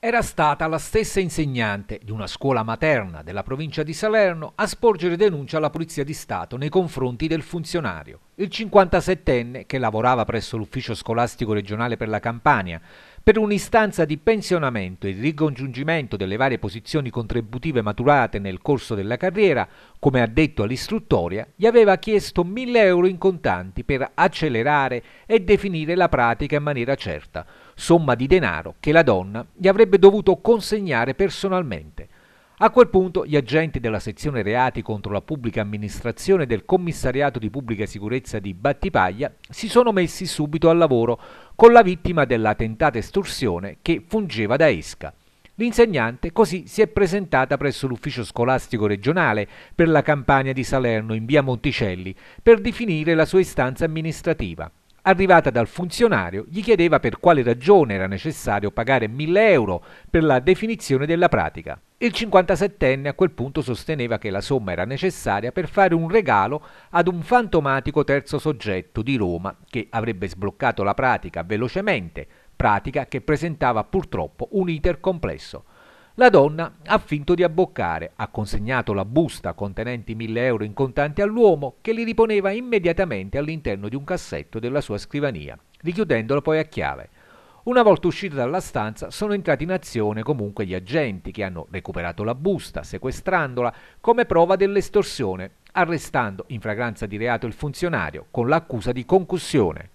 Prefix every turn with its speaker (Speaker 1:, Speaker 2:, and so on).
Speaker 1: Era stata la stessa insegnante di una scuola materna della provincia di Salerno a sporgere denuncia alla Polizia di Stato nei confronti del funzionario il 57enne che lavorava presso l'ufficio scolastico regionale per la Campania, per un'istanza di pensionamento e ricongiungimento delle varie posizioni contributive maturate nel corso della carriera, come ha detto all'istruttoria, gli aveva chiesto 1000 euro in contanti per accelerare e definire la pratica in maniera certa, somma di denaro che la donna gli avrebbe dovuto consegnare personalmente. A quel punto gli agenti della sezione reati contro la pubblica amministrazione del commissariato di pubblica sicurezza di Battipaglia si sono messi subito al lavoro con la vittima della tentata estorsione che fungeva da esca. L'insegnante così si è presentata presso l'ufficio scolastico regionale per la campagna di Salerno in via Monticelli per definire la sua istanza amministrativa arrivata dal funzionario, gli chiedeva per quale ragione era necessario pagare 1000 euro per la definizione della pratica. Il 57enne a quel punto sosteneva che la somma era necessaria per fare un regalo ad un fantomatico terzo soggetto di Roma che avrebbe sbloccato la pratica velocemente, pratica che presentava purtroppo un iter complesso. La donna ha finto di abboccare, ha consegnato la busta contenente 1000 euro in contanti all'uomo che li riponeva immediatamente all'interno di un cassetto della sua scrivania, richiudendolo poi a chiave. Una volta usciti dalla stanza sono entrati in azione comunque gli agenti che hanno recuperato la busta, sequestrandola come prova dell'estorsione, arrestando in fragranza di reato il funzionario con l'accusa di concussione.